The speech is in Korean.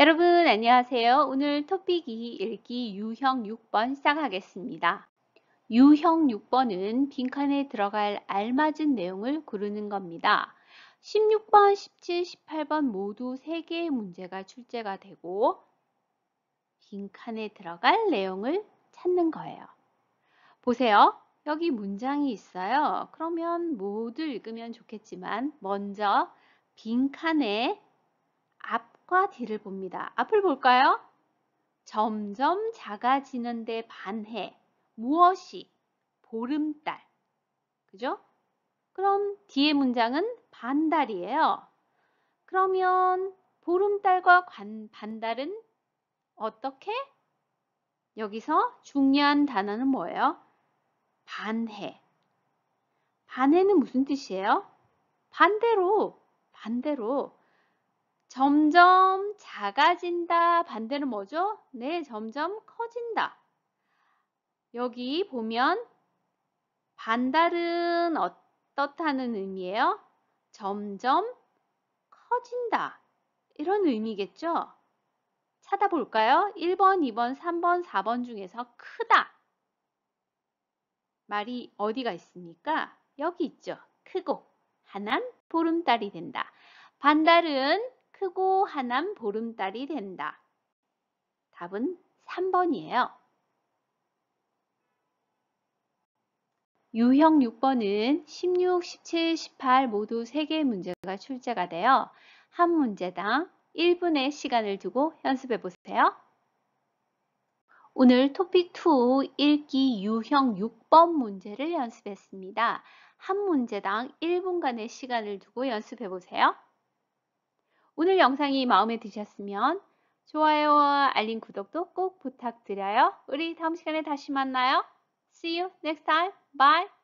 여러분 안녕하세요. 오늘 토픽이 읽기 유형 6번 시작하겠습니다. 유형 6번은 빈칸에 들어갈 알맞은 내용을 고르는 겁니다. 16번, 17, 18번 모두 3개의 문제가 출제가 되고 빈칸에 들어갈 내용을 찾는 거예요. 보세요. 여기 문장이 있어요. 그러면 모두 읽으면 좋겠지만 먼저 빈칸에 앞 과뒤를 봅니다. 앞을 볼까요? 점점 작아지는데 반해. 무엇이? 보름달. 그죠? 그럼 뒤의 문장은 반달이에요. 그러면 보름달과 관, 반달은 어떻게? 여기서 중요한 단어는 뭐예요? 반해. 반해는 무슨 뜻이에요? 반대로, 반대로. 점점 작아진다. 반대는 뭐죠? 네, 점점 커진다. 여기 보면 반달은 어떻다는 의미예요? 점점 커진다. 이런 의미겠죠? 찾아볼까요? 1번, 2번, 3번, 4번 중에서 크다. 말이 어디가 있습니까? 여기 있죠. 크고 하남 보름달이 된다. 반달은 크고 한남 보름달이 된다. 답은 3번이에요. 유형 6번은 16, 17, 18 모두 3개의 문제가 출제가 되어 한 문제당 1분의 시간을 두고 연습해 보세요. 오늘 토픽 2읽기 유형 6번 문제를 연습했습니다. 한 문제당 1분간의 시간을 두고 연습해 보세요. 오늘 영상이 마음에 드셨으면 좋아요와 알림 구독도 꼭 부탁드려요. 우리 다음 시간에 다시 만나요. See you next time. Bye.